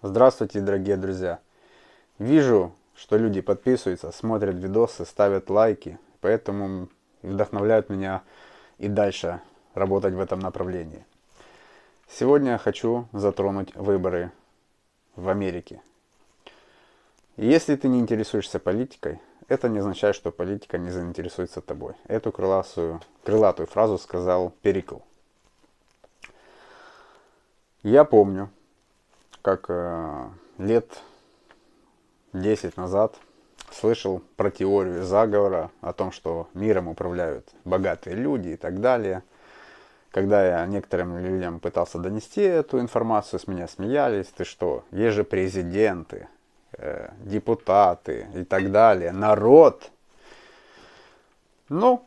Здравствуйте, дорогие друзья! Вижу, что люди подписываются, смотрят видосы, ставят лайки, поэтому вдохновляют меня и дальше работать в этом направлении. Сегодня я хочу затронуть выборы в Америке. Если ты не интересуешься политикой, это не означает, что политика не заинтересуется тобой. Эту крылатую, крылатую фразу сказал Перикл. Я помню, как э, лет 10 назад слышал про теорию заговора, о том, что миром управляют богатые люди и так далее. Когда я некоторым людям пытался донести эту информацию, с меня смеялись, ты что, есть же президенты, э, депутаты и так далее, народ. Ну,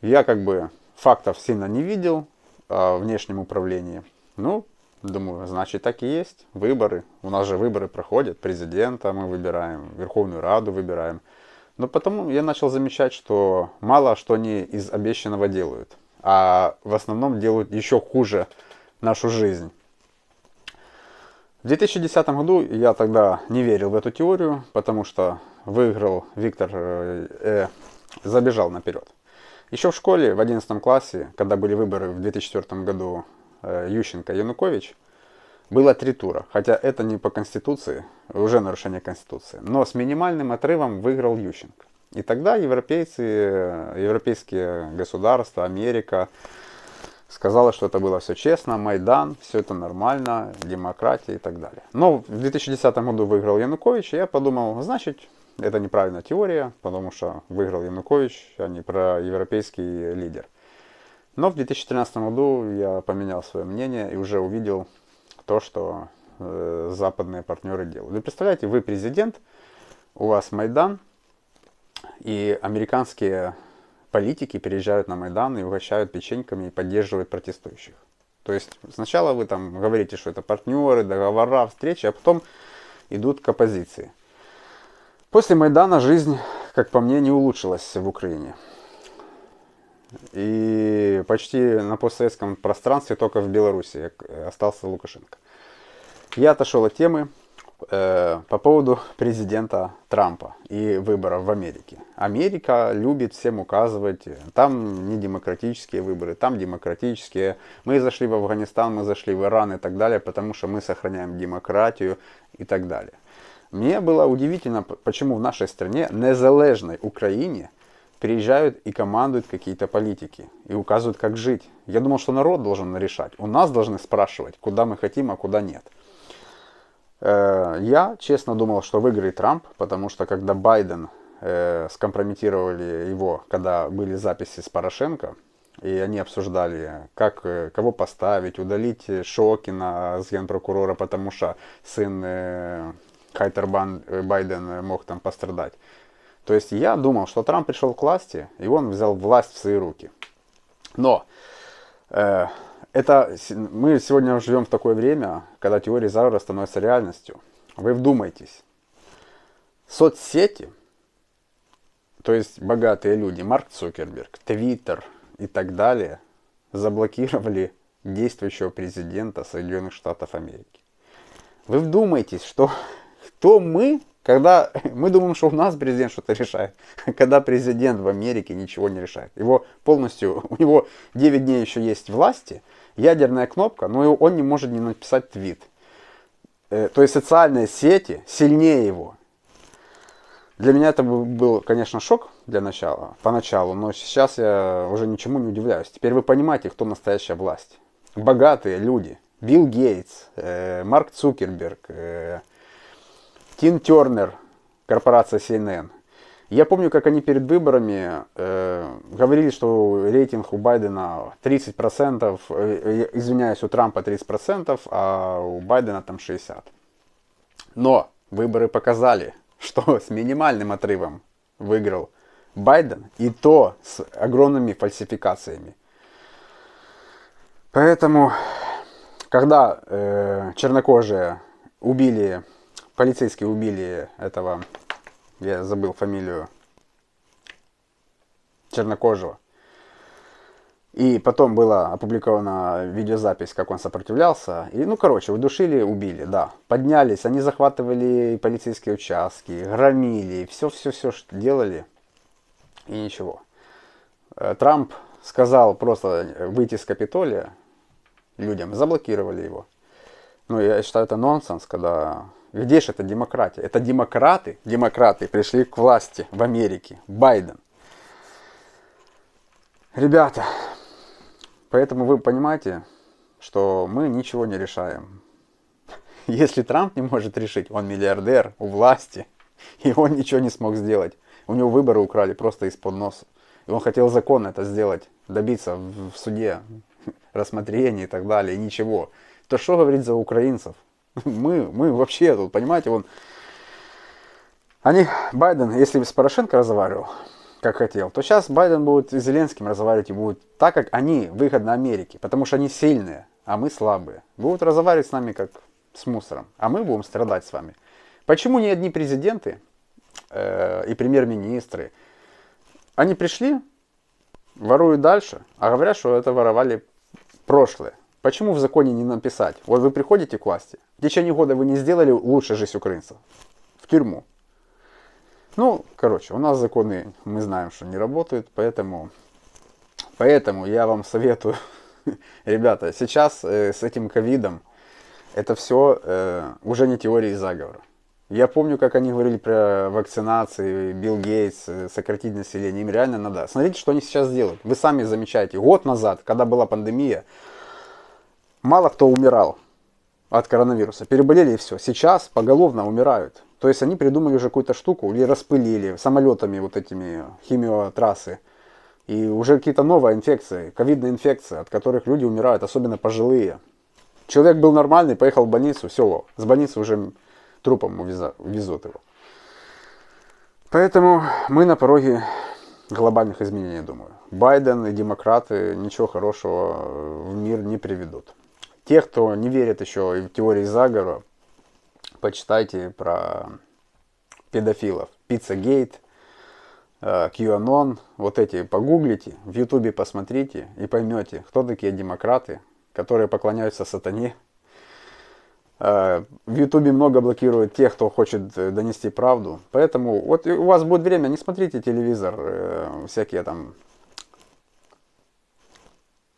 я как бы фактов сильно не видел о а, внешнем управлении. Ну, Думаю, а значит, так и есть. Выборы. У нас же выборы проходят. Президента мы выбираем, Верховную Раду выбираем. Но потом я начал замечать, что мало что они из обещанного делают. А в основном делают еще хуже нашу жизнь. В 2010 году я тогда не верил в эту теорию, потому что выиграл Виктор, э, э забежал наперед. Еще в школе, в 11 классе, когда были выборы в 2004 году Э, Ющенко Янукович, было три тура, хотя это не по Конституции, уже нарушение Конституции, но с минимальным отрывом выиграл Ющенко. И тогда европейцы, э, европейские государства, Америка сказала, что это было все честно, Майдан, все это нормально, демократия и так далее. Но в 2010 году выиграл Янукович, и я подумал, значит, это неправильная теория, потому что выиграл Янукович, а не про европейский лидер. Но в 2013 году я поменял свое мнение и уже увидел то, что э, западные партнеры делают. Вы представляете, вы президент, у вас Майдан, и американские политики переезжают на Майдан и угощают печеньками и поддерживают протестующих. То есть сначала вы там говорите, что это партнеры, договора, встречи, а потом идут к оппозиции. После Майдана жизнь, как по мне, не улучшилась в Украине. И почти на постсоветском пространстве только в Беларуси э, остался Лукашенко. Я отошел от темы э, по поводу президента Трампа и выборов в Америке. Америка любит всем указывать, там не демократические выборы, там демократические. Мы зашли в Афганистан, мы зашли в Иран и так далее, потому что мы сохраняем демократию и так далее. Мне было удивительно, почему в нашей стране, незалежной Украине, приезжают и командуют какие-то политики и указывают, как жить. Я думал, что народ должен решать. У нас должны спрашивать, куда мы хотим, а куда нет. Э, я честно думал, что выиграет Трамп, потому что когда Байден э, скомпрометировали его, когда были записи с Порошенко, и они обсуждали, как, э, кого поставить, удалить Шокина с генпрокурора, потому что сын Хайтербан Байден мог там пострадать. То есть я думал, что Трамп пришел к власти, и он взял власть в свои руки. Но э, это, мы сегодня живем в такое время, когда теория заговора становится реальностью. Вы вдумайтесь. Соцсети, то есть богатые люди, Марк Цукерберг, Твиттер и так далее, заблокировали действующего президента Соединенных Штатов Америки. Вы вдумайтесь, что кто мы когда мы думаем, что у нас президент что-то решает, когда президент в Америке ничего не решает. Его полностью, у него 9 дней еще есть власти, ядерная кнопка, но он не может не написать твит. Э, то есть социальные сети сильнее его. Для меня это был, конечно, шок для начала, поначалу, но сейчас я уже ничему не удивляюсь. Теперь вы понимаете, кто настоящая власть. Богатые люди. Билл Гейтс, э, Марк Цукерберг, э, Тин Тернер, корпорация CNN. Я помню, как они перед выборами э, говорили, что рейтинг у Байдена 30%, э, извиняюсь, у Трампа 30%, а у Байдена там 60%. Но выборы показали, что с минимальным отрывом выиграл Байден, и то с огромными фальсификациями. Поэтому, когда э, чернокожие убили полицейские убили этого, я забыл фамилию, чернокожего. И потом была опубликована видеозапись, как он сопротивлялся. И, ну, короче, выдушили, убили, да. Поднялись, они захватывали полицейские участки, громили, все-все-все делали. И ничего. Э, Трамп сказал просто выйти с Капитолия людям, заблокировали его. Ну, я считаю, это нонсенс, когда где же это демократия? Это демократы, демократы пришли к власти в Америке. Байден. Ребята, поэтому вы понимаете, что мы ничего не решаем. Если Трамп не может решить, он миллиардер у власти, и он ничего не смог сделать. У него выборы украли просто из-под носа. И он хотел закон это сделать, добиться в суде, рассмотрения и так далее, и ничего. То что говорить за украинцев? Мы, мы вообще тут, понимаете, он... Они, Байден, если бы с Порошенко разговаривал, как хотел, то сейчас Байден будет с Зеленским разговаривать и будет так, как они выход на Америке, потому что они сильные, а мы слабые. Будут разговаривать с нами как с мусором, а мы будем страдать с вами. Почему ни одни президенты э, и премьер-министры, они пришли, воруют дальше, а говорят, что это воровали прошлое. Почему в законе не написать? Вот вы приходите к власти, в течение года вы не сделали лучше жизнь украинцев. В тюрьму. Ну, короче, у нас законы, мы знаем, что не работают, поэтому, поэтому я вам советую, ребята, сейчас э, с этим ковидом это все э, уже не теории заговора. Я помню, как они говорили про вакцинации, Билл Гейтс, э, сократить население. Им реально надо. Смотрите, что они сейчас делают. Вы сами замечаете. Год назад, когда была пандемия, мало кто умирал от коронавируса. Переболели и все. Сейчас поголовно умирают. То есть они придумали уже какую-то штуку или распылили самолетами вот этими химиотрассы. И уже какие-то новые инфекции, ковидные инфекции, от которых люди умирают, особенно пожилые. Человек был нормальный, поехал в больницу, все, с больницы уже трупом везут его. Поэтому мы на пороге глобальных изменений, думаю. Байден и демократы ничего хорошего в мир не приведут. Те, кто не верит еще в теории заговора, почитайте про педофилов. пицца гейт, э, QAnon, вот эти погуглите, в Ютубе посмотрите и поймете, кто такие демократы, которые поклоняются сатане. Э, в Ютубе много блокируют тех, кто хочет э, донести правду. Поэтому вот у вас будет время, не смотрите телевизор, всякие там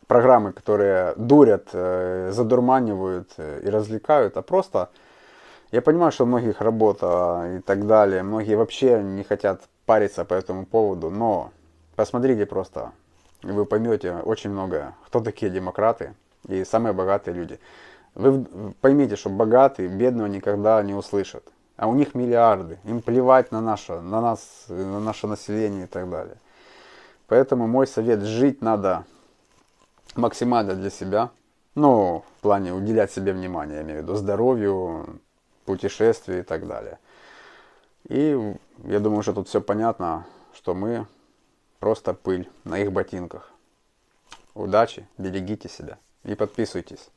программы, которые дурят, э, задурманивают э, и развлекают, а просто я понимаю, что у многих работа и так далее, многие вообще не хотят париться по этому поводу, но посмотрите просто, и вы поймете очень многое, кто такие демократы и самые богатые люди. Вы поймите, что богатые бедного никогда не услышат. А у них миллиарды, им плевать на наше, на нас, на наше население и так далее. Поэтому мой совет, жить надо максимально для себя. Ну, в плане уделять себе внимание, я имею в виду здоровью, путешествий и так далее. И я думаю, что тут все понятно, что мы просто пыль на их ботинках. Удачи, берегите себя и подписывайтесь.